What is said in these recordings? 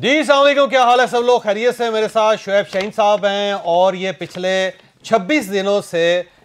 जी सलामकुम क्या हाल है सब लोग खैरियत से मेरे साथ शुएब शहीन साहब हैं और ये पिछले 26 दिनों से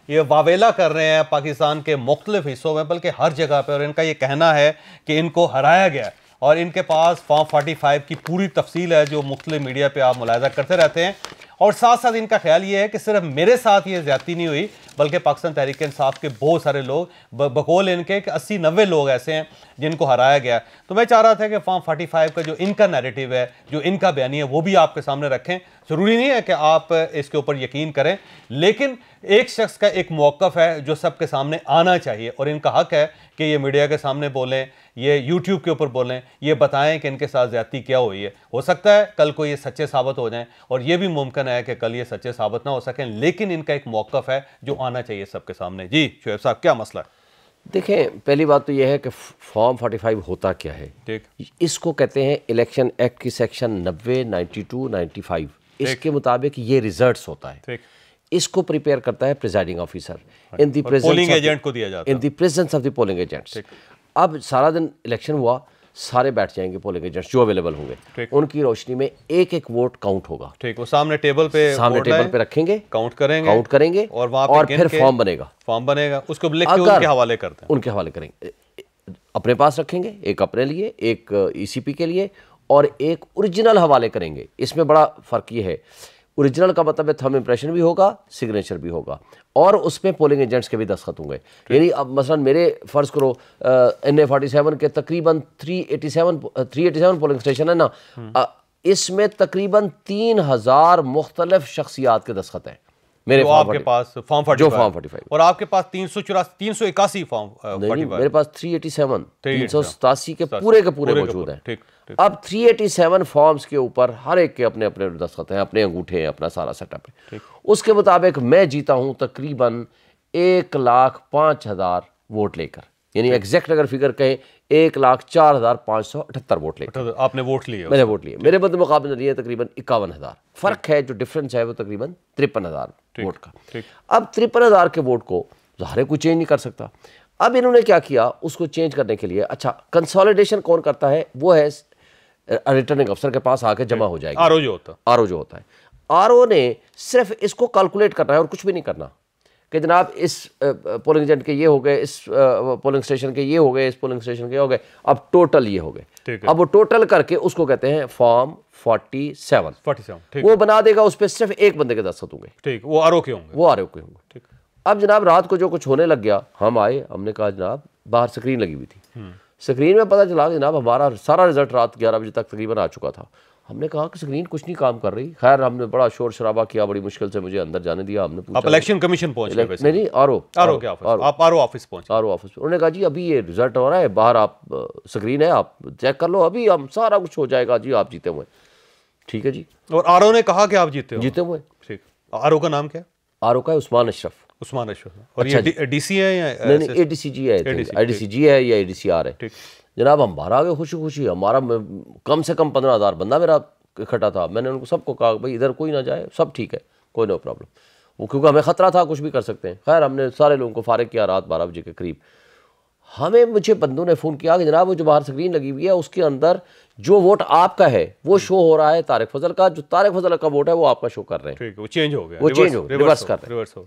ये वावेला कर रहे हैं पाकिस्तान के मुख्तलिफ हिस्सों में बल्कि हर जगह पर और इनका ये कहना है कि इनको हराया गया और इनके पास फॉर्म 45 की पूरी तफसील है जो मुख्तलिफ मीडिया पर आप मुलायजा करते रहते हैं और साथ साथ इनका ख्याल ये है कि सिर्फ मेरे साथ ये ज्यादा नहीं हुई बल्कि पाकिस्तान तहरीक इंसाफ के बहुत सारे लोग बकोल इनके अस्सी नब्बे लोग ऐसे हैं जिनको हराया गया तो मैं चाह रहा था कि फॉर्म फोर्टी फाइव का जो इनका नैरेटिव है जो इनका बयानी है वो भी आपके सामने रखें ज़रूरी नहीं है कि आप इसके ऊपर यकीन करें लेकिन एक शख्स का एक मौक़ है जो सबके सामने आना चाहिए और इनका हक है कि ये मीडिया के सामने बोलें ये यूट्यूब के ऊपर बोलें ये बताएँ कि इनके साथ ज़्यादा क्या हुई है हो सकता है कल को ये सच्चे साबित हो जाएँ और ये भी मुमकिन टेंशन है कि कल ये सच्चे साबित ना हो सकें लेकिन इनका एक मौकफ है जो आना चाहिए सबके सामने जी शुएब साहब क्या मसला है देखें पहली बात तो यह है कि फॉर्म 45 होता क्या है ठीक इसको कहते हैं इलेक्शन एक्ट की सेक्शन 90, 92, 95 इसके मुताबिक ये रिजल्ट्स होता है ठीक इसको प्रिपेयर करता है प्रिजाइडिंग ऑफिसर अच्छा। इन दी प्रेजेंट को दिया जाता है in the presence of the polling agents अब सारा दिन इलेक्शन हुआ सारे बैठ जाएंगे पोलिंग एजेंट्स जो अवेलेबल होंगे उनकी रोशनी में एक एक वोट काउंट होगा ठीक वो सामने टेबल पे सामने टेबल पे रखेंगे काउंट करेंगे काउंट करेंगे और वहां और फिर फॉर्म बनेगा फॉर्म बनेगा उसको उनके हवाले करते हैं उनके हवाले करेंगे अपने पास रखेंगे एक अपने लिए एक ई e के लिए और एक ओरिजिनल हवाले करेंगे इसमें बड़ा फर्क ये है ओरिजिनल का मतलब है थम इम्प्रेशन भी होगा सिग्नेचर भी होगा और उसमें पोलिंग एजेंट्स के भी दस्खत होंगे यानी अब मसलन मेरे फ़र्ज़ करो एन ए फोर्टी सेवन के तकरीबन three eighty seven three eighty seven polling station है ना हम्म। इसमें तकरीबन तीन हज़ार मुख्तलफ शख्सियात के दस्खत हैं मेरे जो आपके पास फॉर्म फोर्टी जो फॉर्म फोर्टी फाइव और आपके पास तीन सौ चौरासी तीन सौ इक्यासी फॉर्म uh, मेरे पास थ्री एटी सेवन तीन सौ सतासी के पूरे के पूरे मौजूद हैं अब थ्री एटी सेवन फॉर्म्स के ऊपर हर एक के अपने अपने दस्तखत हैं अपने अंगूठे हैं अपना सारा सेटअप है उसके मुताबिक मैं जीता हूँ तकरीबन एक लाख पाँच हज़ार वोट लेकर यानी एग्जैक्ट अगर फिगर कहें एक लाख चार हज़ार पाँच सौ अठहत्तर वोट लेकर आपने वोट लिए मैंने वोट लिए मेरे बद मुकाबले लिए तकरीबन इक्यावन हज़ार फ़र्क है जो डिफरेंस है वो तकरीबन तिरपन हज़ार वोट का अब हजार के वोट को जहारे कोई चेंज नहीं कर सकता अब इन्होंने क्या किया उसको चेंज करने के लिए अच्छा कंसोलिडेशन कौन करता है वो है रिटर्निंग अफसर के पास आके जमा हो जाएगा आर जो होता है आर जो होता है आर ने सिर्फ इसको कैलकुलेट करना है और कुछ भी नहीं करना कि जनाब इस पोलिंग एजेंट के ये हो गए इस पोलिंग स्टेशन के ये हो गए इस पोलिंग स्टेशन के हो गए अब टोटल ये हो गए अब वो टोटल करके उसको कहते हैं फॉर्म 47 सेवन वो बना देगा उस पर सिर्फ एक बंदे के दस्त होंगे ठीक वो आरओ होंगे वो आरओ के होंगे अब जनाब रात को जो कुछ होने लग गया हम आए हमने कहा जनाब बाहर स्क्रीन लगी हुई थी हम्म। स्क्रीन में पता चला जनाब हमारा सारा रिज़ल्ट रात ग्यारह बजे तक तकरीबन आ चुका था हमने कहा कि स्क्रीन कुछ नहीं काम कर रही खैर हमने बड़ा शोर शराबा किया बड़ी मुश्किल से मुझे अंदर जाने दिया हमने पूछा इलेक्शन कमीशन पहुंच गए नहीं नहीं आर ओ के ऑफिस आप आर ऑफिस पहुंचे आर ऑफिस उन्होंने कहा जी अभी ये रिजल्ट हो रहा है बाहर आप स्क्रीन है आप चेक कर लो अभी हम सारा कुछ हो जाएगा जी आप जीते हुए ठीक है जी और आरो ने कहा कि आप जीते जीते हुए ठीक आर का नाम क्या आर का है उस्मान अशरफ उस्मान अशोक और अच्छा ये डीसी है या नहीं नहीं एडीसीजी है एडीसीजी तो है या एडीसीआर है जनाब हम बाहर आ गए खुशी खुशी हमारा कम से कम पंद्रह हज़ार बंदा मेरा इकट्ठा था मैंने उनको सबको कहा भाई इधर कोई ना जाए सब ठीक है कोई नो प्रॉब्लम वो क्योंकि हमें ख़तरा था कुछ भी कर सकते हैं खैर हमने सारे लोगों को फारग किया रात बारह बजे के करीब हमें मुझे बंदों ने फ़ोन किया कि जनाब वो जो बाहर स्क्रीन लगी हुई है उसके अंदर जो वोट आपका है वो हम्म। शो हो रहा है तारक फजल का जो तारक फजल का वोट है वो आपका शो कर रहे हैं वो चेंज हो गया वो चेंज हो रिवर्स कर रहे हैं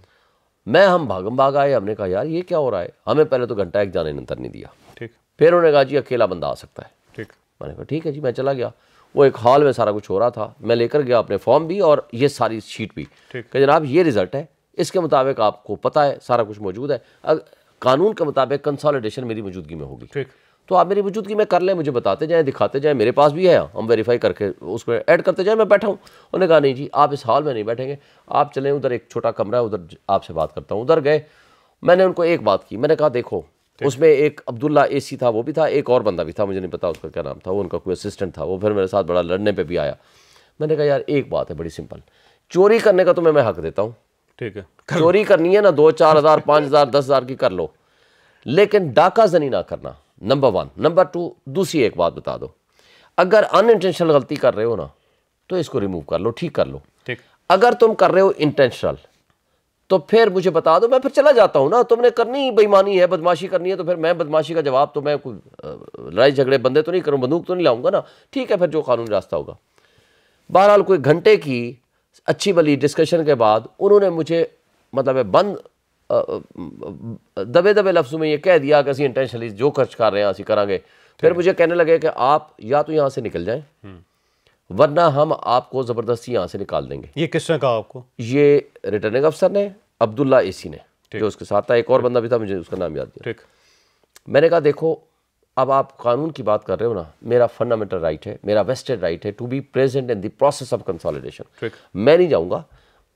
मैं हम भागम भाग आए हमने कहा यार ये क्या हो रहा है हमें पहले तो घंटा एक जाने अंतर नहीं दिया ठीक फिर उन्होंने कहा जी अकेला बंदा आ सकता है ठीक मैंने कहा ठीक है जी मैं चला गया वो एक हॉल में सारा कुछ हो रहा था मैं लेकर गया अपने फॉर्म भी और ये सारी शीट भी कि जनाब ये रिजल्ट है इसके मुताबिक आपको पता है सारा कुछ मौजूद है कानून के मुताबिक कंसोलिडेशन मेरी मौजूदगी में होगी ठीक तो आप मेरी वजूद की मैं कर लें मुझे बताते जाएँ दिखाते जाएँ मेरे पास भी है हम वेरीफाई करके पर ऐड करते जाएँ मैं बैठा हूँ उन्होंने कहा नहीं जी आप इस हॉल में नहीं बैठेंगे आप चलें उधर एक छोटा कमरा है उधर आपसे बात करता हूँ उधर गए मैंने उनको एक बात की मैंने कहा देखो उसमें एक अब्दुल्ला ए था वो भी था एक और बंदा भी था मुझे नहीं पता उसका क्या नाम था वो उनका कोई असिस्टेंट था वो फिर मेरे साथ बड़ा लड़ने पर भी आया मैंने कहा यार एक बात है बड़ी सिंपल चोरी करने का तो मैं हक देता हूँ ठीक है चोरी करनी है ना दो चार हज़ार पाँच हज़ार दस हज़ार की कर लो लेकिन डाका जनी ना करना नंबर वन नंबर टू दूसरी एक बात बता दो अगर अनइंटेंशनल गलती कर रहे हो ना तो इसको रिमूव कर लो ठीक कर लो ठीक अगर तुम कर रहे हो इंटेंशनल तो फिर मुझे बता दो मैं फिर चला जाता हूँ ना तुमने करनी बेईमानी है बदमाशी करनी है तो फिर मैं बदमाशी का जवाब तो मैं कोई लड़ाई झगड़े बंदे तो नहीं करूँ बंदूक तो नहीं लाऊंगा ना ठीक है फिर जो कानूनी रास्ता होगा बहरहाल कोई घंटे की अच्छी भली डिस्कशन के बाद उन्होंने मुझे मतलब बंद दबे दबे लफ्ज़ों में ये कह दिया कि असं इंटेंशनली जो खर्च कर रहे हैं असं करा फिर मुझे कहने लगे कि आप या तो यहाँ से निकल जाएँ हम्म। वरना हम आपको ज़बरदस्ती यहाँ से निकाल देंगे ये किसने कहा आपको ये रिटर्निंग अफसर ने अब्दुल्ला एसी ने जो उसके साथ था एक और बंदा भी था मुझे उसका नाम याद दिया ठीक मैंने कहा देखो अब आप कानून की बात कर रहे हो ना मेरा फंडामेंटल राइट है मेरा वेस्टेड राइट है to be present in the process of consolidation मैं नहीं जाऊंगा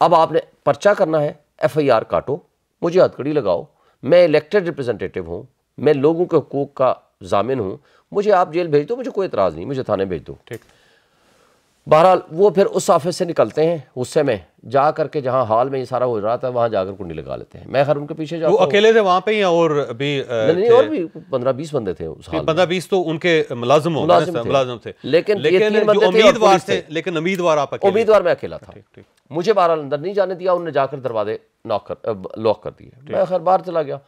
अब आपने पर्चा करना है एफ काटो मुझे हथकड़ी लगाओ मैं इलेक्टेड रिप्रेजेंटेटिव हूँ मैं लोगों के हकूक का जामिन हूँ मुझे आप जेल भेज दो मुझे कोई इतराज़ नहीं मुझे थाने भेज दो ठीक बहरहाल वो फिर उस ऑफिस से निकलते हैं गुस्से में जा करके जहाँ हाल में ये सारा हो रहा था वहाँ जाकर कुंडी लगा लेते हैं मैं खैर उनके पीछे जाता वो अकेले थे वहाँ पे ही और भी नहीं, नहीं और भी पंद्रह बीस बंदे थे उस हाल पंद्रह बीस तो उनके मुलाजम मुलाजम थे लेकिन उम्मीदवार थे लेकिन उम्मीदवार आप उम्मीदवार में अकेला था मुझे बहरहाल अंदर नहीं जाने दिया उन्होंने जाकर दरवाजे नॉक कर लॉक कर दिए मैं खैर बाहर चला गया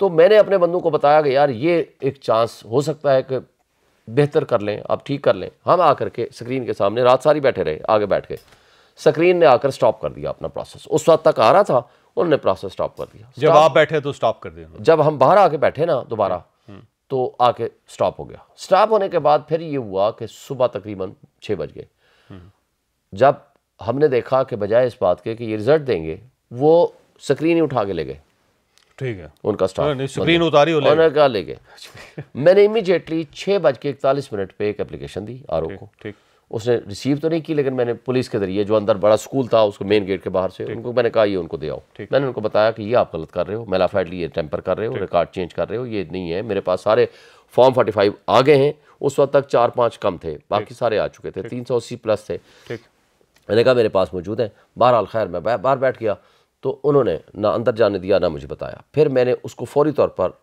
तो मैंने अपने बंदों को बताया कि यार ये एक चांस हो सकता है कि बेहतर कर लें आप ठीक कर लें हम आकर के स्क्रीन के सामने रात सारी बैठे रहे आगे बैठ के स्क्रीन ने आकर स्टॉप कर दिया अपना प्रोसेस उस वक्त तक आ रहा था उन्होंने प्रोसेस स्टॉप कर दिया जब आप बैठे तो स्टॉप कर दिया जब हम बाहर आके बैठे ना दोबारा हम्म। तो आके स्टॉप हो गया स्टॉप होने के बाद फिर ये हुआ कि सुबह तकरीबन छः बज गए हम्म। जब हमने देखा कि बजाय इस बात के कि ये रिजल्ट देंगे वो स्क्रीन ही उठा के ले गए ठीक है उनका स्टाफ हाँ, स्क्रीन उतारी ऑनर ले गए मैंने इमीजिएटली छः बज के इकतालीस मिनट पे एक एप्लीकेशन दी आर को ठीक उसने रिसीव तो नहीं की लेकिन मैंने पुलिस के जरिए जो अंदर बड़ा स्कूल था उसको मेन गेट के बाहर से उनको मैंने कहा ये उनको दे आओ मैंने उनको बताया कि ये आप गलत कर रहे हो मेलाफाइडली ये टेम्पर कर रहे हो रिकॉर्ड चेंज कर रहे हो ये नहीं है मेरे पास सारे फॉर्म फोर्टी फाइव आ गए हैं उस वक्त तक चार पाँच कम थे बाकी सारे आ चुके थे तीन सौ अस्सी प्लस थे मैंने कहा मेरे पास मौजूद हैं बहरहाल खैर मैं बाहर बैठ गया तो उन्होंने ना अंदर जाने दिया ना मुझे बताया फिर मैंने उसको फौरी तौर पर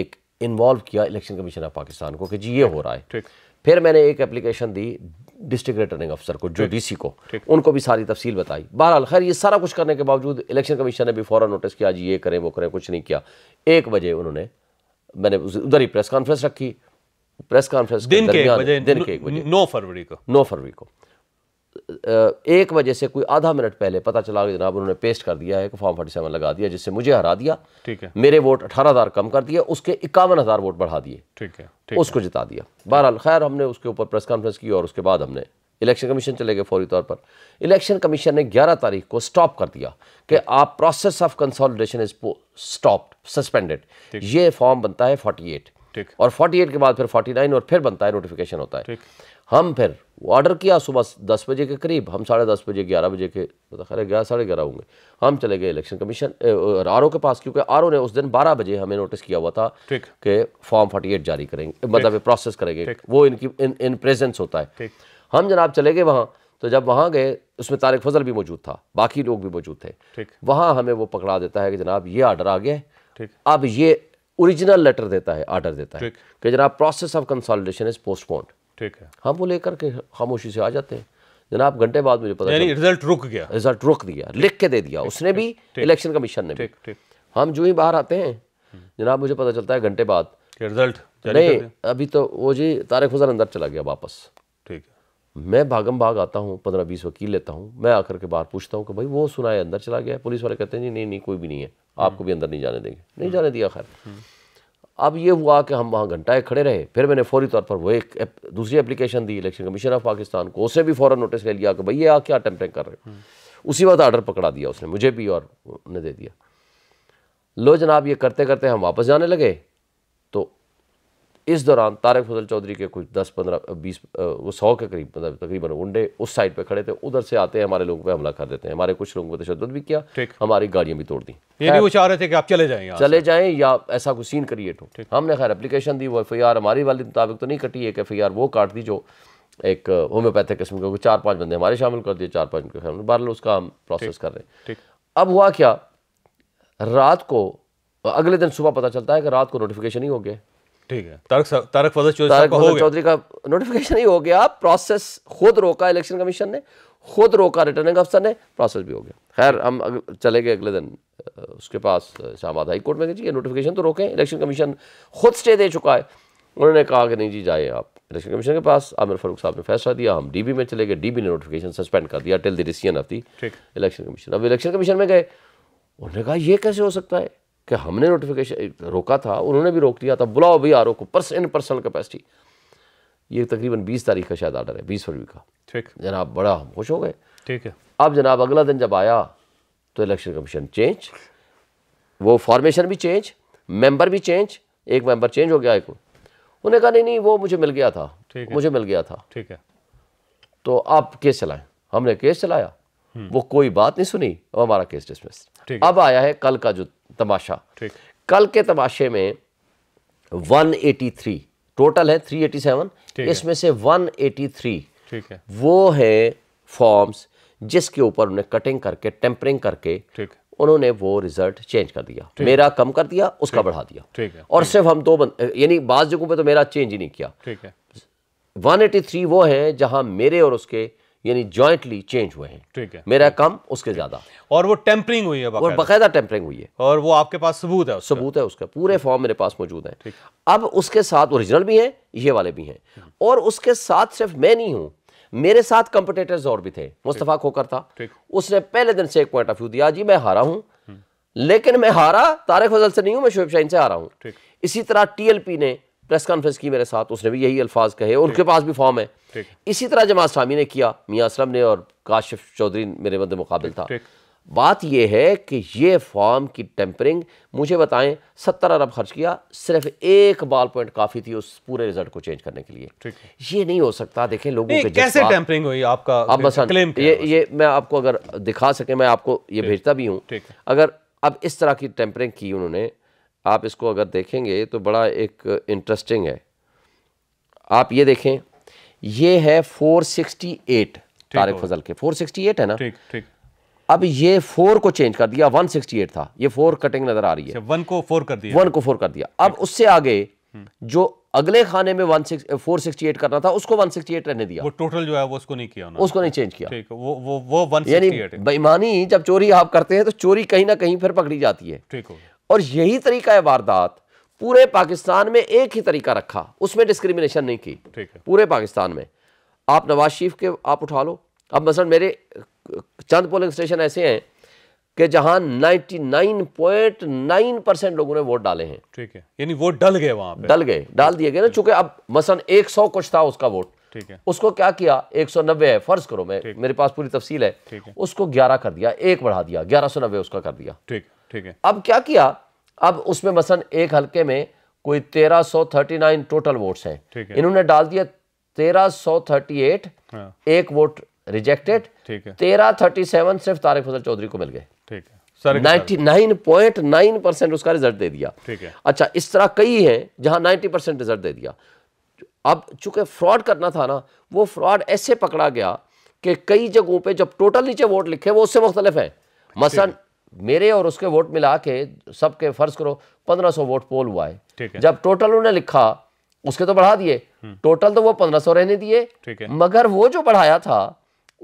एक इन्वॉल्व किया इलेक्शन कमीशन ऑफ पाकिस्तान को कि जी ये हो रहा है फिर मैंने एक एप्लीकेशन दी डिस्ट्रिक्ट रिटर्निंग अफसर को जो डीसी को उनको भी सारी तफसील बताई बहरहाल खैर ये सारा कुछ करने के बावजूद इलेक्शन कमीशन ने भी फौरन नोटिस किया जी ये करें वो करें कुछ नहीं किया एक बजे उन्होंने मैंने उधर ही प्रेस कॉन्फ्रेंस रखी प्रेस कॉन्फ्रेंस दिन के एक बजे नौ फरवरी को नौ फरवरी को एक बजे से कोई आधा मिनट पहले पता चला कि जनाब उन्होंने पेस्ट कर दिया है कि फॉर्म फोर्टी सेवन लगा दिया जिससे मुझे हरा दिया ठीक है मेरे वोट अठारह हज़ार कम कर दिया उसके इक्यावन हज़ार वोट बढ़ा दिए ठीक है ठीक उसको जिता दिया बहरहाल खैर हमने उसके ऊपर प्रेस कॉन्फ्रेंस की और उसके बाद हमने इलेक्शन कमीशन चले गए फौरी तौर पर इलेक्शन कमीशन ने ग्यारह तारीख को स्टॉप कर दिया कि आप process of consolidation is stop suspended ये फॉर्म बनता है फोर्टी और 48 के बाद फिर 49 और फिर बनता है नोटिफिकेशन होता है हम फिर ऑर्डर किया सुबह दस बजे के करीब हम साढ़े दस बजे ग्यारह बजे के तो खैर ग्यारह साढ़े ग्यारह होंगे हम चले गए इलेक्शन कमीशन आर के पास क्योंकि आर ने उस दिन बारह बजे हमें नोटिस किया हुआ था कि फॉर्म फोर्टी एट जारी करेंगे मतलब प्रोसेस करेंगे वो इनकी इन इन प्रेजेंस होता है हम जनाब चले गए वहाँ तो जब वहाँ गए उसमें तारिक फजल भी मौजूद था बाकी लोग भी मौजूद थे वहाँ हमें वो पकड़ा देता है कि जनाब ये आर्डर आ गया है अब ये ओरिजिनल लेटर देता है ऑर्डर देता है कि जनाब process of consolidation is postpone ठीक है हम वो लेकर के खामोशी से आ जाते हैं जनाब घंटे बाद मुझे पता यानी रिजल्ट रुक गया रिजल्ट रुक दिया लिख के दे दिया उसने भी इलेक्शन कमीशन ने ठीक ठीक हम जो ही बाहर आते हैं जनाब मुझे पता चलता है घंटे बाद रिजल्ट नहीं अभी तो वो जी तारक फजल अंदर चला गया वापस ठीक है मैं भागम भाग आता हूँ पंद्रह बीस वकील लेता हूँ मैं आकर के बाहर पूछता हूँ कि भाई वो सुना है अंदर चला गया पुलिस वाले कहते हैं जी नहीं नहीं कोई भी नहीं है आपको भी अंदर नहीं जाने देंगे नहीं जाने दिया खैर अब ये हुआ कि हम वहाँ घंटाएं खड़े रहे फिर मैंने फौरी तौर पर वो एक दूसरी एप्लीकेशन दी इलेक्शन कमीशन ऑफ पाकिस्तान को उसे भी फ़ौरन नोटिस ले लिया कि भाई ये आ क्या टेम्परिंग कर रहे हो हम्म। उसी बात आर्डर पकड़ा दिया उसने मुझे भी और उन्हें दे दिया लो जनाब ये करते करते हम वापस जाने लगे तो इस दौरान तारक फजल चौधरी के कुछ दस पंद्रह बीस वो सौ के करीब मतलब तकरीबन गुंडे उस साइड पे खड़े थे उधर से आते हैं हमारे लोगों पे हमला कर देते हैं हमारे कुछ लोगों को तशद भी किया हमारी गाड़ियां भी तोड़ दी ये भी वो चाह रहे थे कि आप चले जाएं चले जाएं या ऐसा कुछ सीन क्रिएट हो हमने खैर अपलिकेशन दी वो एफ हमारी वाले मुताबिक तो नहीं कटी एक एफ वो काट दी जो एक होम्योपैथिक किस्म के चार पाँच बंदे हमारे शामिल कर दिए चार पाँच उनके शामिल बहरल उसका हम प्रोसेस कर रहे हैं अब हुआ क्या रात को अगले दिन सुबह पता चलता है कि रात को नोटिफिकेशन ही हो गया ठीक है तारक तारक फजल चौधरी तारक चौधरी का नोटिफिकेशन ही हो गया प्रोसेस खुद रोका इलेक्शन कमीशन ने खुद रोका रिटर्निंग अफसर ने प्रोसेस भी हो गया खैर हम चले गए अगले दिन उसके पास इस्लाबाद हाई कोर्ट में गए नोटिफिकेशन तो रोकें इलेक्शन कमीशन खुद स्टे दे चुका है उन्होंने कहा कि नहीं जी जाए आप इलेक्शन कमीशन के पास आमिर फारूक साहब ने फैसला दिया हम डीबी में चले गए डीबी ने नोटिफिकेशन सस्पेंड कर दिया till the decision of the election commission अब इलेक्शन कमीशन में गए उन्होंने कहा यह कैसे हो सकता है कि हमने नोटिफिकेशन रोका था उन्होंने भी रोक दिया था बुलाओ भी आर को पर्स इन पर्सनल कैपेसिटी ये तकरीबन बीस तारीख का शायद आर्डर है बीस फरवरी का ठीक जनाब बड़ा हम खुश हो गए ठीक है अब जनाब अगला दिन जब आया तो इलेक्शन कमीशन चेंज वो फॉर्मेशन भी चेंज मेंबर भी चेंज एक मेंबर चेंज हो गया एक उन्हें कहा नहीं नहीं वो मुझे मिल गया था मुझे मिल गया था ठीक है तो आप केस चलाएं हमने केस चलाया वो कोई बात नहीं सुनी और हमारा केस डिसमिस अब आया है कल का जो तमाशा कल के तमाशे में 183 टोटल है 387 इसमें से 183 ठीक है वो है फॉर्म्स जिसके ऊपर उन्हें कटिंग करके टेम्परिंग करके उन्होंने वो रिजल्ट चेंज कर दिया मेरा कम कर दिया उसका बढ़ा दिया ठीक है और सिर्फ हम दो बंद यानी बाज जगहों पे तो मेरा चेंज ही नहीं किया ठीक है 183 वो है जहां मेरे और उसके यानी जॉइंटली चेंज हुए हैं ठीक है मेरा कम उसके ज्यादा और वो टेम्परिंग हुई है और बाकायदा टेम्परिंग हुई है और वो आपके पास सबूत है सबूत है उसका पूरे फॉर्म मेरे पास मौजूद है अब उसके साथ ओरिजिनल भी हैं ये वाले भी हैं और उसके साथ सिर्फ मैं नहीं हूं मेरे साथ कंपटेटर्स और भी थे मुस्तफ़ा खोकर था उसने पहले दिन से एक पॉइंट ऑफ व्यू दिया जी मैं हारा हूं हम्म। लेकिन मैं हारा तारक फजल से नहीं हूं मैं शोब शाइन से हारा हूं इसी तरह टीएलपी ने प्रेस कॉन्फ्रेंस की मेरे साथ उसने भी यही अल्फाज कहे उनके पास भी फॉर्म है इसी तरह जमात सामी ने किया मियाँ असलम ने और काशिफ चौधरी मेरे मद मुकाबल था बात यह है कि ये फॉर्म की टेम्परिंग मुझे बताएं सत्तर अरब खर्च किया सिर्फ एक बाल पॉइंट काफ़ी थी उस पूरे रिजल्ट को चेंज करने के लिए ये नहीं हो सकता देखें लोगों के कैसे टेम्परिंग हुई आपका अब बस हाँ, ये ये मैं आपको अगर दिखा सके मैं आपको ये भेजता भी हूँ अगर अब इस तरह की टेम्परिंग की उन्होंने आप इसको अगर देखेंगे तो बड़ा एक इंटरेस्टिंग है आप ये देखें ये है 468 तारिक फजल के 468 है ना ठीक ठीक अब ये फोर को चेंज कर दिया 168 था ये फोर कटिंग नजर आ रही है वन अच्छा, को फोर कर दिया वन को फोर कर दिया अब उससे आगे हम्म। जो अगले खाने में one six four sixty eight करना था उसको वन सिक्सटी एट रहने दिया वो टोटल जो है वो उसको नहीं किया उसको नहीं चेंज किया ठीक वो वो वो वन यानी बेईमानी जब चोरी आप करते हैं तो चोरी कहीं ना कहीं फिर पकड़ी जाती है ठीक हो और यही तरीका है वारदात पूरे पाकिस्तान में एक ही तरीका रखा उसमें डिस्क्रिमिनेशन नहीं की ठीक है पूरे पाकिस्तान में आप नवाज शरीफ के आप उठा लो अब मसलन मेरे चंद पोलिंग स्टेशन ऐसे हैं कि जहां 99.9 परसेंट लोगों ने वोट डाले हैं ठीक है यानी वोट डल गए वहां पे डल गए डाल दिए गए ना चूंकि अब मसलन 100 कुछ था उसका वोट ठीक है उसको क्या किया 190 है फर्ज करो मैं मेरे पास पूरी तफसील है उसको 11 कर दिया एक बढ़ा दिया ग्यारह उसका कर दिया ठीक है ठीक है अब क्या किया अब उसमें मसलन एक हलके में कोई 1339 टोटल वोट्स हैं इन्होंने डाल दिया 1338 हाँ। एक वोट रिजेक्टेड तेरह थर्टी सेवन सिर्फ तारिक फजल चौधरी को मिल गए ठीक है नाइन पॉइंट नाइन परसेंट उसका रिजल्ट दे दिया ठीक है अच्छा इस तरह कई हैं जहां नाइनटी परसेंट रिजल्ट दे दिया अब चूंकि फ्रॉड करना था ना वो फ्रॉड ऐसे पकड़ा गया कि कई जगहों पर जब टोटल नीचे वोट लिखे वो उससे मुख्तलिफ है मसन मेरे और उसके वोट मिला के सबके फर्ज करो पंद्रह सौ वोट पोल हुआ है जब टोटल उन्होंने लिखा उसके तो बढ़ा दिए हम्म। टोटल तो वो पंद्रह सौ रहने दिए ठीक है मगर वो जो बढ़ाया था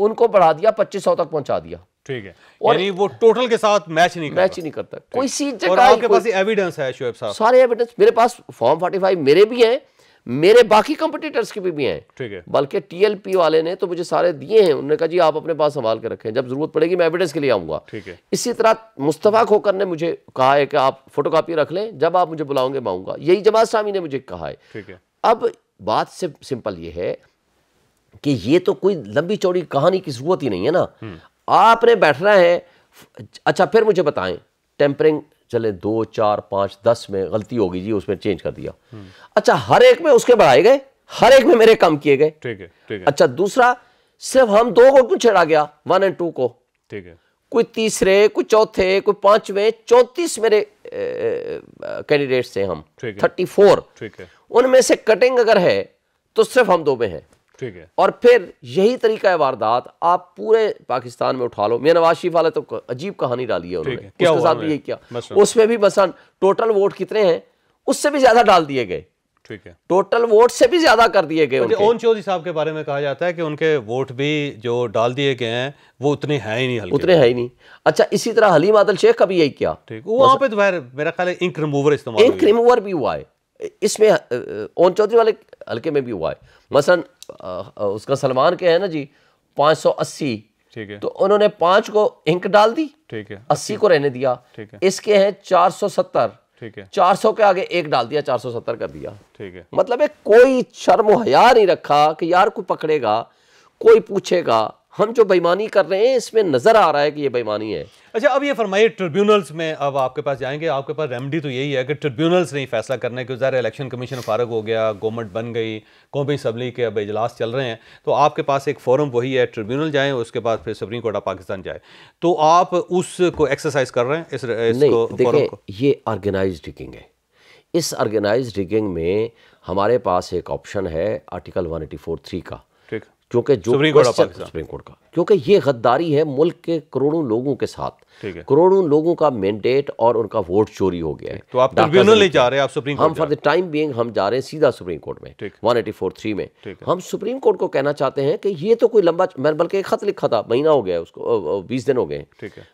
उनको बढ़ा दिया पच्चीस सौ तक पहुंचा दिया ठीक है और वो टोटल के साथ मैच नहीं मैच नहीं करता कोई सी जगह एविडेंस है सारे एविडेंस मेरे पास फॉर्म फाइव मेरे भी है मेरे बाकी कंपटीटर्स के भी, भी हैं ठीक है बल्कि टीएलपी वाले ने तो मुझे सारे दिए हैं उन्होंने कहा जी आप अपने पास संभाल के रखें जब जरूरत पड़ेगी मैं एविडेंस के लिए आऊंगा ठीक है इसी तरह मुस्तफ़ा खोकर ने मुझे कहा है कि आप फोटोकॉपी रख लें जब आप मुझे बुलाओगे मैं यही जमात शामी ने मुझे कहा है ठीक है अब बात से सिंपल ये है कि ये तो कोई लंबी चौड़ी कहानी की जरूरत ही नहीं है ना हम्म। आपने बैठना है अच्छा फिर मुझे बताएं टेम्परिंग चले दो चार पांच दस में गलती होगी जी उसमें चेंज कर दिया अच्छा हर एक में उसके बढ़ाए गए हर एक में मेरे काम किए गए ठीक है ठीक है अच्छा दूसरा सिर्फ हम दो को क्यों छेड़ा गया वन एंड टू को ठीक है कोई तीसरे कोई चौथे कोई पांचवे चौतीस मेरे कैंडिडेट थे हम थर्टी फोर ठीक है उनमें से कटिंग अगर है तो सिर्फ हम दो में है ठीक है और फिर यही तरीका है वारदात आप पूरे पाकिस्तान में उठा लो मैं नवाज शरीफ वाले तो अजीब कहानी डाली है उन्होंने क्या उसके साथ यही किया उसमें भी बसन टोटल वोट कितने हैं उससे भी ज्यादा डाल दिए गए ठीक है टोटल वोट से भी ज्यादा कर दिए गए ओन चौधरी साहब के बारे में कहा जाता है कि उनके वोट भी जो डाल दिए गए हैं वो उतने हैं ही नहीं हल्के उतने हैं ही नहीं अच्छा इसी तरह हलीम आदल शेख का भी यही किया वहां पर दोपहर मेरा ख्याल है इंक रिमूवर इस्तेमाल इंक रिमूवर भी हुआ है इसमें ओन चौधरी वाले हल्के में भी हुआ है मसलन उसका सलमान के है ना जी पांच सौ अस्सी ठीक है तो उन्होंने पांच को इंक डाल दी ठीक है अस्सी को रहने दिया ठीक है इसके हैं चार सौ सत्तर ठीक है चार सौ के आगे एक डाल दिया चार सौ सत्तर कर दिया ठीक है मतलब एक कोई शर्म हया नहीं रखा कि यार कोई पकड़ेगा कोई पूछेगा हम जो बेईमानी कर रहे हैं इसमें नज़र आ रहा है कि ये बेईमानी है अच्छा अब ये फरमाइए ट्रिब्यूनल्स में अब आपके पास जाएंगे आपके पास रेमडी तो यही है कि ट्रिब्यूनल्स नहीं फैसला करना है क्योंकि इलेक्शन कमीशन फारग हो गया गवर्नमेंट बन गई कौमी असम्बली के अब इजलास चल रहे हैं तो आपके पास एक फोरम वही है ट्रिब्यूनल जाए उसके बाद फिर सुप्रीम कोर्ट ऑफ पाकिस्तान जाए तो आप उसको एक्सरसाइज कर रहे हैं इस, ये ऑर्गेनाइज डिगिंग है इस ऑर्गेनाइज डिगिंग में हमारे पास एक ऑप्शन है article one eighty four three का क्योंकि जो सुप्रीम कोर्ट का क्योंकि ये गद्दारी है मुल्क के करोड़ों लोगों के साथ करोड़ों लोगों का मैंडेट और उनका वोट चोरी हो गया है तो आप ट्रिब्यूनल नहीं जा रहे आप सुप्रीम हम फॉर द टाइम बीइंग हम जा रहे हैं सीधा सुप्रीम कोर्ट में वन एटी फोर थ्री में हम सुप्रीम कोर्ट को कहना चाहते हैं कि ये तो कोई लंबा मैंने बल्कि एक खत लिखा था महीना हो गया उसको बीस दिन हो गए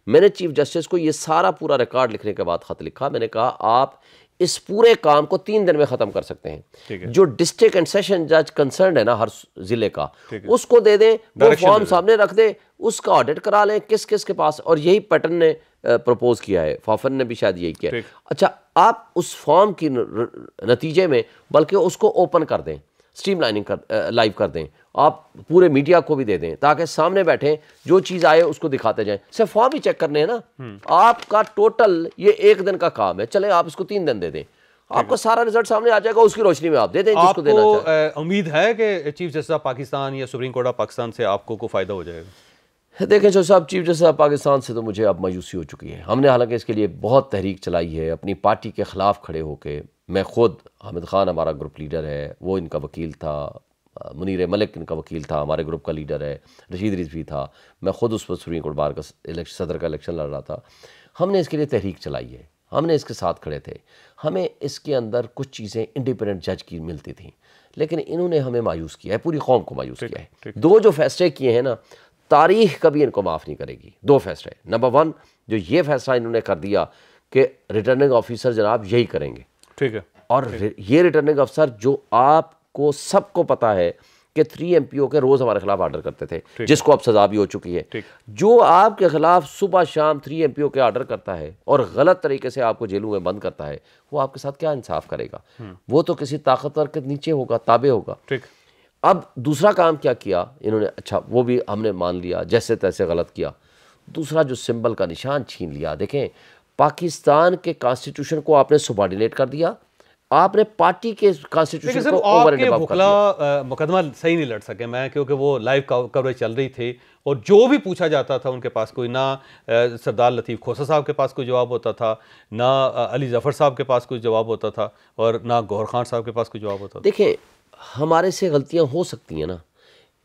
मैंने चीफ जस्टिस को ये सारा पूरा रिकॉर्ड लिखने के बाद खत लिखा मैंने कहा आप इस पूरे काम को तीन दिन में ख़त्म कर सकते हैं जो डिस्ट्रिक्ट एंड सेशन जज कंसर्न है ना हर ज़िले का उसको दे दें वो फॉर्म सामने रख दें उसका ऑडिट करा लें किस किस के पास और यही पैटर्न ने प्रपोज किया है फॉफन ने भी शायद यही किया अच्छा आप उस फॉर्म की नतीजे में बल्कि उसको ओपन कर दें स्ट्रीम लाइनिंग कर लाइव uh, कर दें आप पूरे मीडिया को भी दे दें ताकि सामने बैठे जो चीज़ आए उसको दिखाते जाएं सिर्फ फॉर्म ही चेक करने हैं ना हम्म। आपका टोटल ये एक दिन का काम है चले आप इसको तीन दिन दे दें आपको सारा रिजल्ट सामने आ जाएगा उसकी रोशनी में आप दे दें जिसको देना uh, उम्मीद है कि चीफ जस्टिस ऑफ पाकिस्तान या सुप्रीम कोर्ट ऑफ पाकिस्तान से आपको को फायदा हो जाएगा देखें जो साहब चीफ जस्टिस ऑफ पाकिस्तान से तो मुझे अब मायूसी हो चुकी है हमने हालांकि इसके लिए बहुत तहरीक चलाई है अपनी पार्टी के ख़िलाफ़ खड़े होकर मैं ख़ुद हामिद ख़ान हमारा ग्रुप लीडर है वो इनका वकील था मुनीर मलिक इनका वकील था हमारे ग्रुप का लीडर है रशीद रिजवी था मैं ख़ुद उस पर सुप्रीम कोर्ट बार का सदर का इलेक्शन लड़ रहा था हमने इसके लिए तहरीक चलाई है हमने इसके साथ खड़े थे हमें इसके अंदर कुछ चीज़ें इंडिपेंडेंट जज की मिलती थी लेकिन इन्होंने हमें मायूस किया है पूरी कौम को मायूस किया है दो जो फैसले किए हैं ना तारीख कभी इनको माफ़ नहीं करेगी दो फैसले नंबर वन जो ये फैसला इन्होंने कर दिया कि रिटर्निंग ऑफिसर जनाब यही करेंगे ठीक है और ठीक। ये रिटर्निंग अफसर जो आपको सबको पता है कि थ्री एम के रोज़ हमारे खिलाफ आर्डर करते थे जिसको अब सजा भी हो चुकी है जो आपके खिलाफ सुबह शाम थ्री एम के आर्डर करता है और गलत तरीके से आपको जेलों में बंद करता है वो आपके साथ क्या इंसाफ करेगा हम्म। वो तो किसी ताकतवर के नीचे होगा ताबे होगा अब दूसरा काम क्या किया इन्होंने अच्छा वो भी हमने मान लिया जैसे तैसे गलत किया दूसरा जो सिंबल का निशान छीन लिया देखें पाकिस्तान के कॉन्स्टिट्यूशन को आपने सुबार्डिनेट कर दिया आपने पार्टी के कॉन्स्टिट्यूशन को ओवर बुखला मुकदमा सही नहीं लड़ सके मैं क्योंकि वो लाइव कवरेज चल रही थी और जो भी पूछा जाता था उनके पास कोई ना सरदार लतीफ़ खोसा साहब के पास कोई जवाब होता था ना अली जफ़र साहब के पास कोई जवाब होता था और ना गौर खान साहब के पास कोई जवाब होता था देखें हमारे से गलतियां हो सकती हैं ना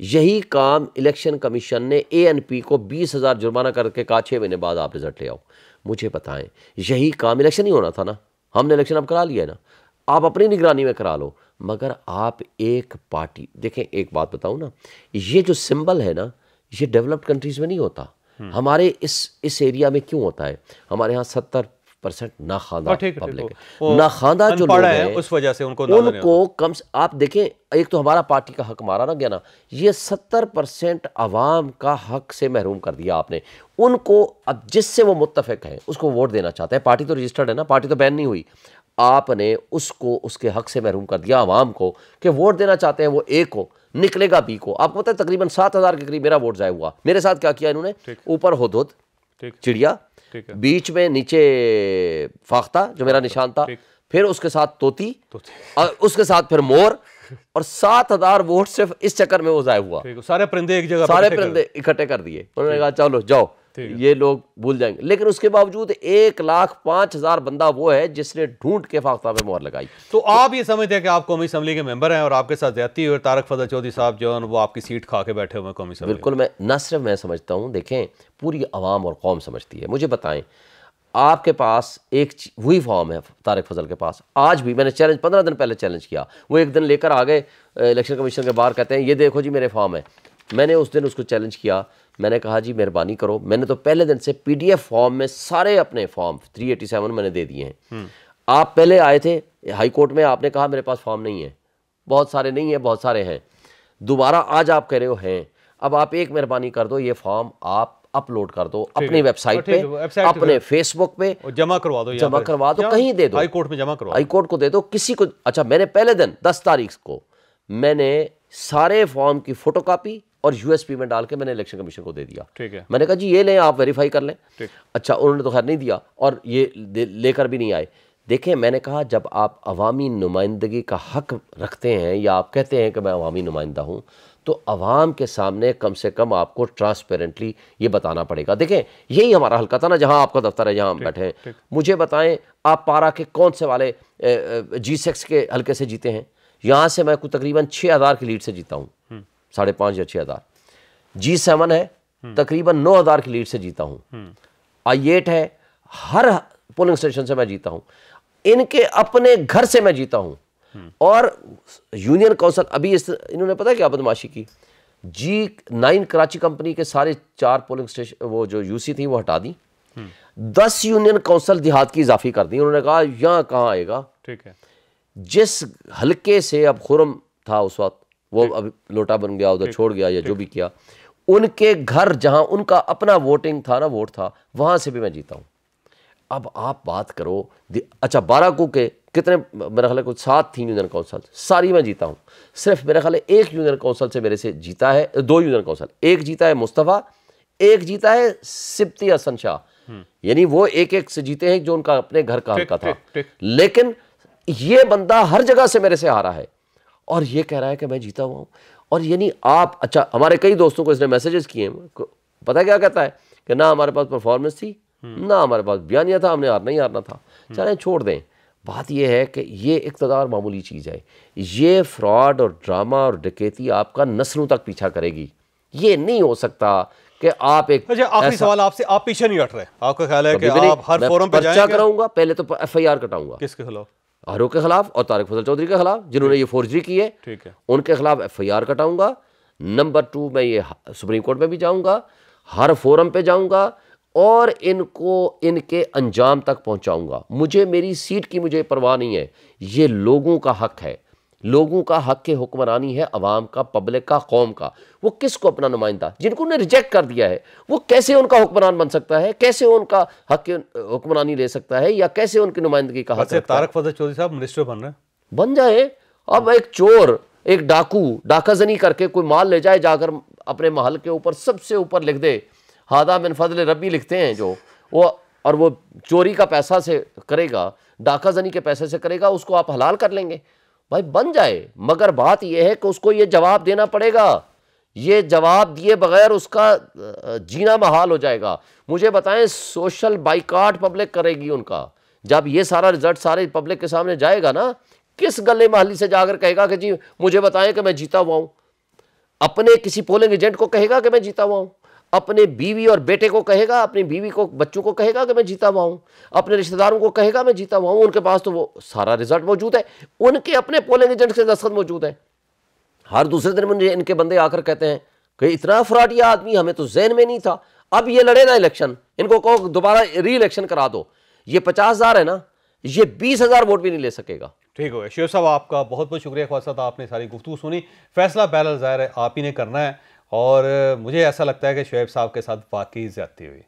यही काम इलेक्शन कमीशन ने ए एन पी को बीस हज़ार जुर्माना करके कहा छः महीने बाद आप रिज़ल्ट ले आओ मुझे बताएं यही काम इलेक्शन ही होना था ना हमने इलेक्शन अब करा लिया है ना आप अपनी निगरानी में करा लो मगर आप एक पार्टी देखें एक बात बताऊँ ना ये जो सिंबल है ना ये डेवलप्ड कंट्रीज़ में नहीं होता हम्म। हमारे इस इस एरिया में क्यों होता है हमारे यहाँ सत्तर परसेंट ना खाना पब्लिक ना खाना जो लोग हैं उस वजह से उनको उनको कम से आप देखें एक तो हमारा पार्टी का हक मारा ना गया ना ये सत्तर परसेंट आवाम का हक से महरूम कर दिया आपने उनको अब जिससे वो मुतफिक है उसको वोट देना चाहते हैं पार्टी तो रजिस्टर्ड है ना पार्टी तो बैन नहीं हुई आपने उसको उसके हक से महरूम कर दिया आवाम को कि वोट देना चाहते हैं वो ए को निकलेगा बी को आपको पता है तकरीबन सात हज़ार के करीब मेरा वोट जाए हुआ मेरे साथ क्या किया इन्होंने ऊपर हुद चिड़िया बीच में नीचे फाख्ता जो मेरा निशान था फिर उसके साथ तोती और उसके साथ फिर मोर और सात हजार वोट सिर्फ इस चक्कर में वो जाय हुआ सारे परिंदे एक जगह सारे परिंदे इकट्ठे कर दिए उन्होंने कहा चलो जाओ ये लोग भूल जाएंगे लेकिन उसके बावजूद एक लाख पांच हजार बंदा वो है जिसने ढूंढ के फाख्ता पे मोहर लगाई तो आप ये समझते हैं कि आप कौमी असम्बली के मेंबर हैं और आपके साथ ज्यादा और तारक फजा चौधरी साहब जो है वो आपकी सीट खा के बैठे हुए कौमी बिल्कुल मैं न सिर्फ मैं समझता हूँ देखें पूरी आवाम और कौम समझती है मुझे बताएं आपके पास एक वही फॉर्म है तारक फजल के पास आज भी मैंने चैलेंज पंद्रह दिन पहले चैलेंज किया वो एक दिन लेकर आ गए इलेक्शन कमीशन के बाहर कहते हैं ये देखो जी मेरे फॉर्म है मैंने उस दिन उसको चैलेंज किया मैंने कहा जी मेहरबानी करो मैंने तो पहले दिन से पीडीएफ फॉर्म में सारे अपने फॉर्म 387 मैंने दे दिए हैं हम्म। आप पहले आए थे हाई कोर्ट में आपने कहा मेरे पास फॉर्म नहीं है बहुत सारे नहीं है बहुत सारे हैं दोबारा आज आप कह रहे हो हैं अब आप एक मेहरबानी कर दो ये फॉर्म आप अपलोड कर दो अपनी वेबसाइट पे अपने फेसबुक पे जमा करवा दो जमा करवा दो कहीं दे दो हाई कोर्ट में जमा करो हाई कोर्ट को दे दो किसी को अच्छा मैंने पहले दिन दस तारीख को मैंने सारे फॉर्म की फोटोकॉपी और यूएसपी में डाल के मैंने इलेक्शन कमीशन को दे दिया ठीक है मैंने कहा जी ये लें आप वेरीफाई कर लें अच्छा उन्होंने तो खैर नहीं दिया और ये लेकर भी नहीं आए देखें मैंने कहा जब आप अवामी नुमाइंदगी का हक रखते हैं या आप कहते हैं कि मैं अवामी नुमाइंदा हूँ तो अवाम के सामने कम से कम आपको ट्रांसपेरेंटली ये बताना पड़ेगा देखें यही हमारा हल्का था ना जहाँ आपका दफ्तर है जहाँ हम बैठे हैं मुझे बताएं आप पारा के कौन से वाले जी सेक्स के हल्के से जीते हैं यहाँ से मैं तकरीबन छः हज़ार की लीड से जीता हूँ साढ़े पाँच या छः हज़ार जी सेवन है तकरीबन नौ हज़ार की लीड से जीता हूँ आई एट है हर पोलिंग स्टेशन से मैं जीता हूँ इनके अपने घर से मैं जीता हूँ और यूनियन काउंसिल अभी इस इन्होंने पता है क्या बदमाशी की जी नाइन कराची कंपनी के सारे चार पोलिंग स्टेशन वो जो यूसी थी वो हटा दी दस यूनियन काउंसिल देहात की इजाफी कर दी उन्होंने कहा यहाँ कहाँ आएगा ठीक है जिस हलके से अब खुरम था उस वक्त वो अब लोटा बन गया उधर छोड़ गया या जो भी किया उनके घर जहां उनका अपना वोटिंग था ना वोट था वहां से भी मैं जीता हूं अब आप बात करो अच्छा बारह को के कितने मेरा ख्याल कुछ सात थी यूनियन काउंसिल सारी मैं जीता हूं सिर्फ मेरा ख्याल एक यूनियन काउंसिल से मेरे से जीता है दो यूनियन काउंसिल एक जीता है मुस्तफ़ा एक जीता है सिप्ती हसन शाह हम्म। यानी वो एक एक से जीते हैं जो उनका अपने घर का हल्का था लेकिन ये बंदा हर जगह से मेरे से हारा है और ये कह रहा है कि मैं जीता हुआ हूँ और यानी आप अच्छा हमारे कई दोस्तों को इसने मैसेजेस किए हैं पता क्या कहता है कि ना हमारे पास परफॉर्मेंस थी हम्म। ना हमारे पास बयानिया था हमने हारना ही हारना था हम्म। चले छोड़ दें बात यह है कि ये इकतदार मामूली चीज़ है ये फ्रॉड और ड्रामा और डकैती आपका नस्लों तक पीछा करेगी ये नहीं हो सकता कि आप एक अच्छा, आखिरी सवाल आपसे आप पीछे नहीं हट रहे आपका ख्याल है कि आप हर फोरम पर कराऊंगा पहले तो एफ आई आर कटाऊंगा किसके खिलाफ आरोप के खिलाफ और तारक फजल चौधरी के खिलाफ जिन्होंने ये फोर्जरी की है ठीक है उनके खिलाफ एफ आई आर कटाऊंगा नंबर टू मैं ये सुप्रीम कोर्ट में भी जाऊंगा हर फोरम पे जाऊंगा और इनको इनके अंजाम तक पहुंचाऊंगा मुझे मेरी सीट की मुझे परवाह नहीं है ये लोगों का हक है लोगों का हक हुक्मरानी है अवाम का पब्लिक का कौम का वो किसको अपना नुमाइंदा जिनको उन्हें रिजेक्ट कर दिया है वो कैसे उनका हुक्मरान बन सकता है कैसे उनका हक हुक्मरानी ले सकता है या कैसे उनकी नुमाइंदगी का तारक फजल चौधरी साहब मिनिस्टर बन रहे बन जाए अब एक चोर एक डाकू डाकाजनी करके कोई माल ले जाए जाकर अपने महल के ऊपर सबसे ऊपर लिख दे हादा मिन फजल रबी लिखते हैं जो वो और वो चोरी का पैसा से करेगा डाकाजनी के पैसे से करेगा उसको आप हलाल कर लेंगे भाई बन जाए मगर बात यह है कि उसको ये जवाब देना पड़ेगा ये जवाब दिए बगैर उसका जीना महाल हो जाएगा मुझे बताएं सोशल बाइकाट पब्लिक करेगी उनका जब ये सारा रिजल्ट सारे पब्लिक के सामने जाएगा ना किस गले महली से जाकर कहेगा कि जी मुझे बताएं कि मैं जीता हुआ हूं अपने किसी पोलिंग एजेंट को कहेगा कि मैं जीता हुआ हूं अपने बीवी और बेटे को कहेगा अपनी बीवी को बच्चों को कहेगा कि मैं जीता हुआ हूँ अपने रिश्तेदारों को कहेगा मैं जीता हुआ हूँ उनके पास तो वो सारा रिजल्ट मौजूद है उनके अपने पोलिंग एजेंट के दस्त मौजूद है हर दूसरे दिन मुझे इनके बंदे आकर कहते हैं कि इतना फ्राटिया आदमी हमें तो जहन में नहीं था अब ये लड़े ना इलेक्शन इनको कहो दोबारा री इलेक्शन करा दो ये पचास हज़ार है ना ये बीस हज़ार वोट भी नहीं ले सकेगा ठीक हो गया शेव साहब आपका बहुत बहुत शुक्रिया ख्वासा था आपने सारी गुफ्तु सुनी फैसला पैरल ज़ाहिर है आप ही ने करना है और मुझे ऐसा लगता है कि शुएब साहब के साथ वाकई ज़्यादती हुई